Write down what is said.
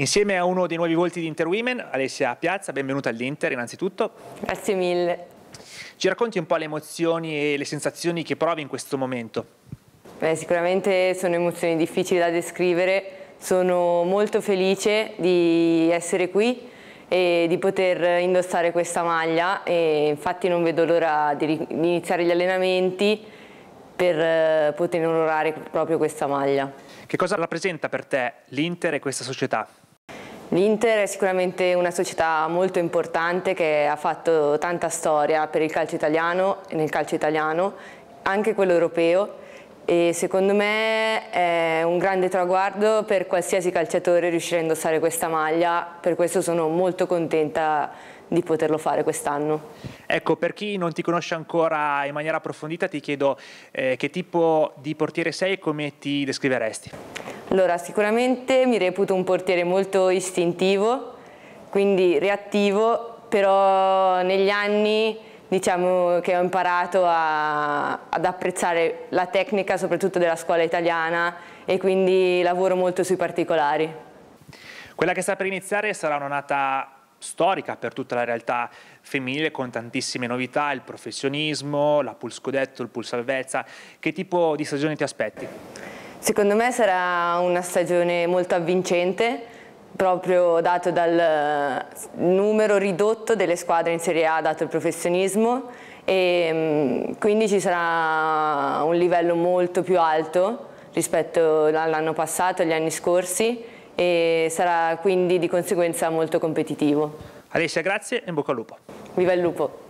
Insieme a uno dei nuovi volti di Interwomen, Alessia Piazza, benvenuta all'Inter innanzitutto. Grazie mille. Ci racconti un po' le emozioni e le sensazioni che provi in questo momento? Beh, sicuramente sono emozioni difficili da descrivere, sono molto felice di essere qui e di poter indossare questa maglia e infatti non vedo l'ora di iniziare gli allenamenti per eh, poter onorare proprio questa maglia. Che cosa rappresenta per te l'Inter e questa società? L'Inter è sicuramente una società molto importante che ha fatto tanta storia per il calcio italiano e nel calcio italiano, anche quello europeo e secondo me è un grande traguardo per qualsiasi calciatore riuscire a indossare questa maglia, per questo sono molto contenta di poterlo fare quest'anno. Ecco, per chi non ti conosce ancora in maniera approfondita ti chiedo eh, che tipo di portiere sei e come ti descriveresti? Allora, sicuramente mi reputo un portiere molto istintivo, quindi reattivo, però negli anni diciamo che ho imparato a, ad apprezzare la tecnica soprattutto della scuola italiana e quindi lavoro molto sui particolari. Quella che sta per iniziare sarà una nata storica per tutta la realtà femminile con tantissime novità, il professionismo, la pool scudetto, il pool salvezza. Che tipo di stagione ti aspetti? Secondo me sarà una stagione molto avvincente, proprio dato dal eh, numero ridotto delle squadre in Serie A, dato il professionismo, e mm, quindi ci sarà un livello molto più alto rispetto all'anno passato, agli anni scorsi, e sarà quindi di conseguenza molto competitivo. Alessia, grazie e in bocca al lupo. Viva il lupo!